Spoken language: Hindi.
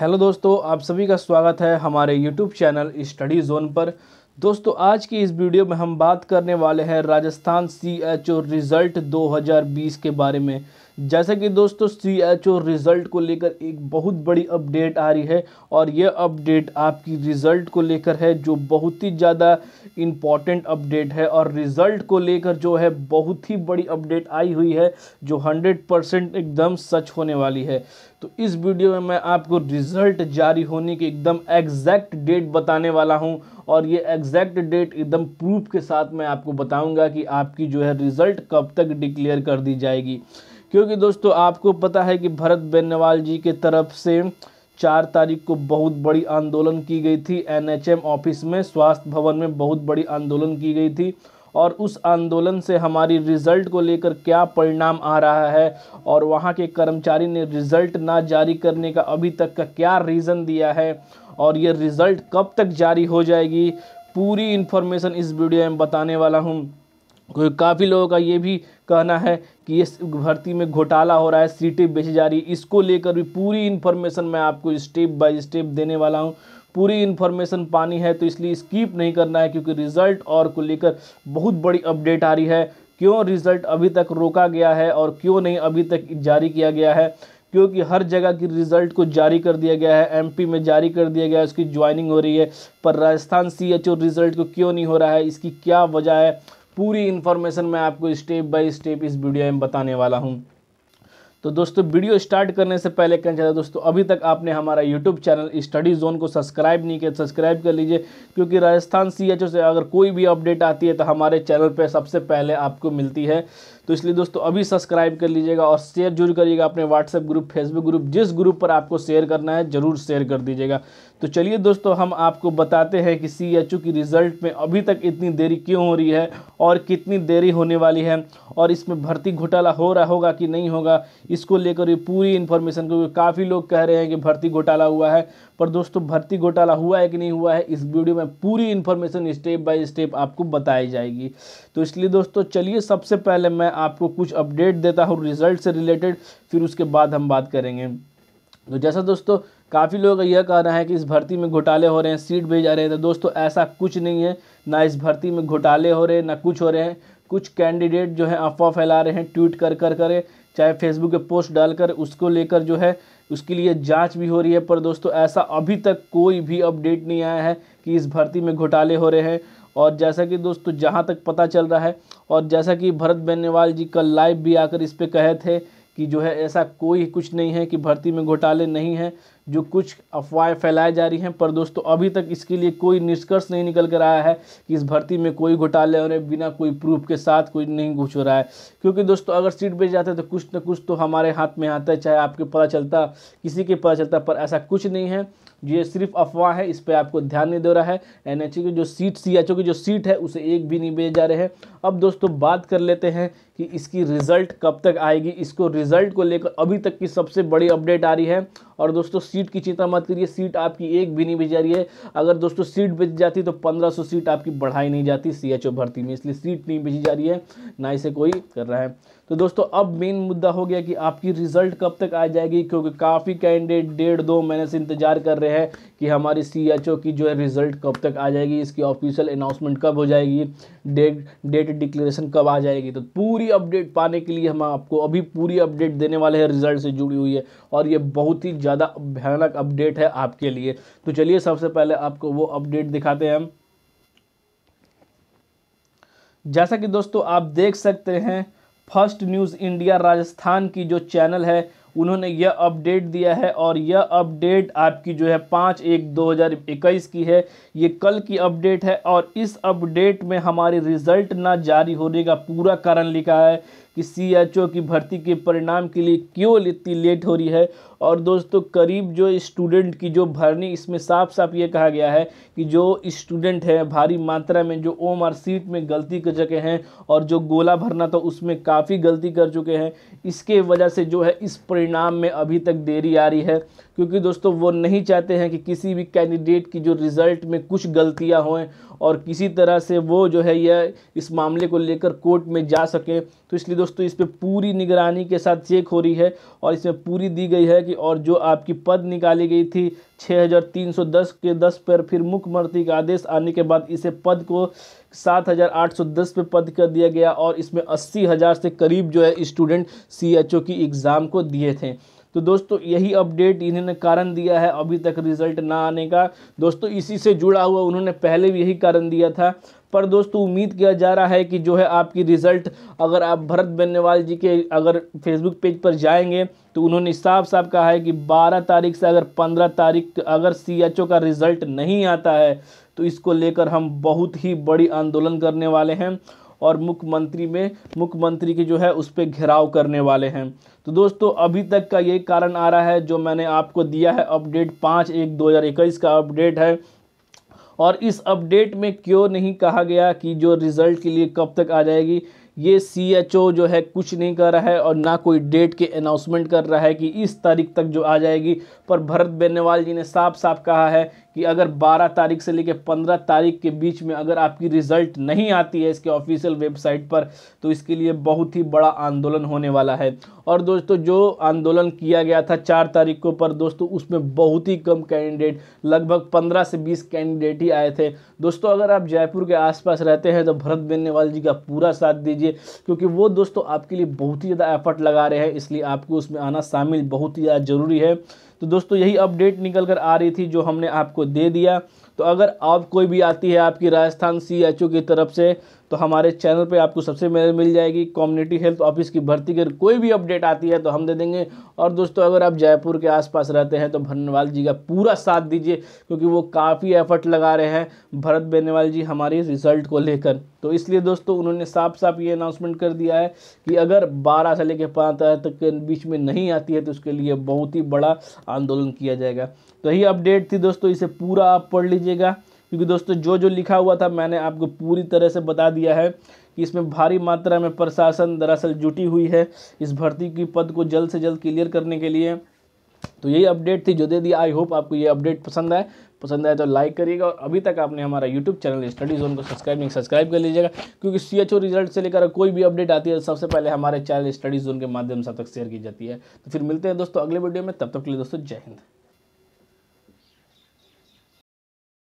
हेलो दोस्तों आप सभी का स्वागत है हमारे यूट्यूब चैनल स्टडी जोन पर दोस्तों आज की इस वीडियो में हम बात करने वाले हैं Rajasthan C H O result 2020 के बारे में जैसा कि दोस्तों सी एच ओ रिज़ल्ट को लेकर एक बहुत बड़ी अपडेट आ रही है और यह अपडेट आपकी रिज़ल्ट को लेकर है जो बहुत ही ज़्यादा इम्पॉर्टेंट अपडेट है और रिज़ल्ट को लेकर जो है बहुत ही बड़ी अपडेट आई हुई है जो हंड्रेड परसेंट एकदम सच होने वाली है तो इस वीडियो में मैं आपको रिज़ल्ट जारी होने की एकदम एग्जैक्ट डेट बताने वाला हूँ और ये एग्जैक्ट डेट एकदम प्रूफ के साथ मैं आपको बताऊँगा कि आपकी जो है रिज़ल्ट कब तक डिक्लेयर कर दी जाएगी क्योंकि दोस्तों आपको पता है कि भरत बेनवाल जी के तरफ से चार तारीख को बहुत बड़ी आंदोलन की गई थी एनएचएम ऑफिस में स्वास्थ्य भवन में बहुत बड़ी आंदोलन की गई थी और उस आंदोलन से हमारी रिज़ल्ट को लेकर क्या परिणाम आ रहा है और वहाँ के कर्मचारी ने रिज़ल्ट ना जारी करने का अभी तक का क्या रीज़न दिया है और ये रिज़ल्ट कब तक जारी हो जाएगी पूरी इन्फॉर्मेशन इस वीडियो में बताने वाला हूँ क्योंकि काफ़ी लोगों का ये भी कहना है कि इस भर्ती में घोटाला हो रहा है सीटें बेची जा रही इसको लेकर भी पूरी इन्फॉर्मेशन मैं आपको स्टेप बाय स्टेप देने वाला हूँ पूरी इन्फॉर्मेशन पानी है तो इसलिए स्कीप नहीं करना है क्योंकि रिज़ल्ट और को लेकर बहुत बड़ी अपडेट आ रही है क्यों रिज़ल्ट अभी तक रोका गया है और क्यों नहीं अभी तक जारी किया गया है क्योंकि हर जगह की रिज़ल्ट को जारी कर दिया गया है एमपी में जारी कर दिया गया है उसकी ज्वाइनिंग हो रही है पर राजस्थान सीएचओ रिज़ल्ट को क्यों नहीं हो रहा है इसकी क्या वजह है पूरी इन्फॉर्मेशन मैं आपको स्टेप बाय स्टेप इस वीडियो में बताने वाला हूँ तो दोस्तों वीडियो स्टार्ट करने से पहले कहना चाहता दोस्तों अभी तक आपने हमारा यूट्यूब चैनल स्टडी जोन को सब्सक्राइब नहीं किया सब्सक्राइब कर लीजिए क्योंकि राजस्थान सी एच ओ से अगर कोई भी अपडेट आती है तो हमारे चैनल पर सबसे पहले आपको मिलती है तो इसलिए दोस्तों अभी सब्सक्राइब कर लीजिएगा और शेयर जरूर करिएगा अपने व्हाट्सएप ग्रुप फेसबुक ग्रुप जिस ग्रुप पर आपको शेयर करना है ज़रूर शेयर कर दीजिएगा तो चलिए दोस्तों हम आपको बताते हैं कि सी एच की रिज़ल्ट में अभी तक इतनी देरी क्यों हो रही है और कितनी देरी होने वाली है और इसमें भर्ती घोटाला हो रहा होगा कि नहीं होगा इसको लेकर ये पूरी इन्फॉर्मेशन क्योंकि काफ़ी लोग कह रहे हैं कि भर्ती घोटाला हुआ है पर दोस्तों भर्ती घोटाला हुआ है कि नहीं हुआ है इस वीडियो में पूरी इन्फॉर्मेशन स्टेप बाय स्टेप आपको बताई जाएगी तो इसलिए दोस्तों चलिए सबसे पहले मैं आपको कुछ अपडेट देता हूँ रिजल्ट से रिलेटेड फिर उसके बाद हम बात करेंगे तो जैसा दोस्तों काफ़ी लोग यह कह रहे हैं कि इस भर्ती में घोटाले हो रहे हैं सीट भेजा रहे हैं तो दोस्तों ऐसा कुछ नहीं है ना इस भर्ती में घोटाले हो रहे हैं ना कुछ हो रहे हैं कुछ कैंडिडेट जो है अफवाह फैला रहे हैं ट्वीट कर कर करे चाहे फेसबुक पे पोस्ट डालकर उसको लेकर जो है उसके लिए जांच भी हो रही है पर दोस्तों ऐसा अभी तक कोई भी अपडेट नहीं आया है कि इस भर्ती में घोटाले हो रहे हैं और जैसा कि दोस्तों जहाँ तक पता चल रहा है और जैसा कि भरत बेनीवाल जी कल लाइव भी आकर इस पर कहे थे कि जो है ऐसा कोई कुछ नहीं है कि भर्ती में घोटाले नहीं हैं जो कुछ अफवाहें फैलाई जा रही हैं पर दोस्तों अभी तक इसके लिए कोई निष्कर्ष नहीं निकल कर आया है कि इस भर्ती में कोई घोटाले और बिना कोई प्रूफ के साथ कोई नहीं घुस हो रहा है क्योंकि दोस्तों अगर सीट बेच जाते तो कुछ ना कुछ तो हमारे हाथ में आता है चाहे आपके पता चलता किसी के पता चलता पर ऐसा कुछ नहीं है ये सिर्फ अफवाह है इस पर आपको ध्यान नहीं दे रहा है एन की जो सीट सी एच की जो सीट है उसे एक भी नहीं भेजे जा रहे हैं अब दोस्तों बात कर लेते हैं कि इसकी रिज़ल्ट कब तक आएगी इसको रिज़ल्ट को लेकर अभी तक की सबसे बड़ी अपडेट आ रही है और दोस्तों सीट की चिंता मत करिए सीट आपकी एक भी नहीं भेजी जा रही है अगर दोस्तों सीट बेच जाती तो 1500 सीट आपकी बढ़ाई नहीं जाती सी भर्ती में इसलिए सीट नहीं भेजी जा रही है ना इसे कोई कर रहा है तो दोस्तों अब मेन मुद्दा हो गया कि आपकी रिज़ल्ट कब तक आ जाएगी क्योंकि काफ़ी कैंडिडेट डेढ़ दो महीने से इंतज़ार कर रहे हैं हैं कि हमारी सी एच ओ की जो है रिज़ल्ट कब तक आ जाएगी इसकी ऑफिशियल अनाउंसमेंट कब हो जाएगी डेट डेट डिक्लेरेशन कब आ जाएगी तो पूरी अपडेट पाने के लिए हम आपको अभी पूरी अपडेट देने वाले हैं रिज़ल्ट से जुड़ी हुई है और ये बहुत ही ज़्यादा भयानक अपडेट है आपके लिए तो चलिए सबसे पहले आपको वो अपडेट दिखाते हैं हम जैसा कि दोस्तों आप देख सकते हैं फर्स्ट न्यूज़ इंडिया राजस्थान की जो चैनल है उन्होंने यह अपडेट दिया है और यह अपडेट आपकी जो है पाँच एक दो हज़ार इक्कीस की है ये कल की अपडेट है और इस अपडेट में हमारे रिज़ल्ट ना जारी होने का पूरा कारण लिखा है कि सीएचओ की भर्ती के परिणाम के लिए क्यों इतनी लेट हो रही है और दोस्तों करीब जो स्टूडेंट की जो भरनी इसमें साफ साफ ये कहा गया है कि जो स्टूडेंट है भारी मात्रा में जो ओम आर सीट में गलती कर चुके हैं और जो गोला भरना था उसमें काफ़ी गलती कर चुके हैं इसके वजह से जो है इस परिणाम में अभी तक देरी आ रही है क्योंकि दोस्तों वो नहीं चाहते हैं कि किसी भी कैंडिडेट की जो रिज़ल्ट में कुछ गलतियाँ हों और किसी तरह से वो जो है यह इस मामले को लेकर कोर्ट में जा सकें तो इसलिए दोस्तों इस पर पूरी निगरानी के साथ चेक हो रही है और इसमें पूरी दी गई है कि और जो आपकी पद निकाली गई थी 6310 के 10 पर फिर मुख्यमंत्री का आदेश आने के बाद इसे पद को 7810 पे पद कर दिया गया और इसमें अस्सी हज़ार से करीब जो है स्टूडेंट सी की एग्ज़ाम को दिए थे तो दोस्तों यही अपडेट इन्होंने कारण दिया है अभी तक रिजल्ट ना आने का दोस्तों इसी से जुड़ा हुआ उन्होंने पहले भी यही कारण दिया था पर दोस्तों उम्मीद किया जा रहा है कि जो है आपकी रिज़ल्ट अगर आप भरत बेनेवाल जी के अगर फेसबुक पेज पर जाएंगे तो उन्होंने साफ साफ कहा है कि 12 तारीख से अगर 15 तारीख अगर सी का रिज़ल्ट नहीं आता है तो इसको लेकर हम बहुत ही बड़ी आंदोलन करने वाले हैं और मुख्यमंत्री में मुख्यमंत्री के जो है उस पर घेराव करने वाले हैं तो दोस्तों अभी तक का ये कारण आ रहा है जो मैंने आपको दिया है अपडेट पाँच एक दो हज़ार इक्कीस का अपडेट है और इस अपडेट में क्यों नहीं कहा गया कि जो रिज़ल्ट के लिए कब तक आ जाएगी ये सी एच ओ जो है कुछ नहीं कर रहा है और ना कोई डेट के अनाउंसमेंट कर रहा है कि इस तारीख तक जो आ जाएगी पर भरत बेनीवाल जी ने साफ साफ कहा है कि अगर 12 तारीख से लेकर 15 तारीख के बीच में अगर आपकी रिज़ल्ट नहीं आती है इसके ऑफिशियल वेबसाइट पर तो इसके लिए बहुत ही बड़ा आंदोलन होने वाला है और दोस्तों जो आंदोलन किया गया था चार तारीख को पर दोस्तों उसमें बहुत ही कम कैंडिडेट लगभग पंद्रह से बीस कैंडिडेट ही आए थे दोस्तों अगर आप जयपुर के आसपास रहते हैं तो भरत बेनेवाल जी का पूरा साथ दीजिए क्योंकि वो दोस्तों आपके लिए बहुत ही ज़्यादा एफर्ट लगा रहे हैं इसलिए आपको उसमें आना शामिल बहुत ही ज़्यादा ज़रूरी है तो दोस्तों यही अपडेट निकल कर आ रही थी जो हमने आपको दे दिया तो अगर आप कोई भी आती है आपकी राजस्थान सी एच ओ की तरफ से तो हमारे चैनल पे आपको सबसे पहले मिल जाएगी कम्युनिटी हेल्थ ऑफिस की भर्ती अगर कोई भी अपडेट आती है तो हम दे देंगे और दोस्तों अगर आप जयपुर के आसपास रहते हैं तो भरनवाल जी का पूरा साथ दीजिए क्योंकि वो काफ़ी एफर्ट लगा रहे हैं भरत बेनेवाल जी हमारे रिज़ल्ट को लेकर तो इसलिए दोस्तों उन्होंने साफ साफ ये अनाउंसमेंट कर दिया है कि अगर बारह से लेकर पाँच तक के बीच में नहीं आती है तो उसके लिए बहुत ही बड़ा आंदोलन किया जाएगा तो यही अपडेट थी दोस्तों इसे पूरा आप पढ़ लीजिएगा क्योंकि दोस्तों जो जो लिखा हुआ था मैंने आपको पूरी तरह से बता दिया है कि इसमें भारी मात्रा में प्रशासन दरअसल जुटी हुई है इस भर्ती की पद को जल्द से जल्द क्लियर करने के लिए तो यही अपडेट थी जो दे दिया आई होप आपको ये अपडेट पसंद आए पसंद आए तो लाइक करिएगा और अभी तक आपने हमारा यूट्यूब चैनल स्टडी जोन को सब्सक्राइब नहीं सब्सक्राइब कर लीजिएगा क्योंकि सी एच ओ रिजल्ट से लेकर कोई भी अपडेट आती है सबसे पहले हमारे चैनल स्टडी जोन के माध्यम से आप तक शेयर की जाती है तो फिर मिलते हैं दोस्तों अगले वीडियो में तब तक के लिए दोस्तों जय हिंद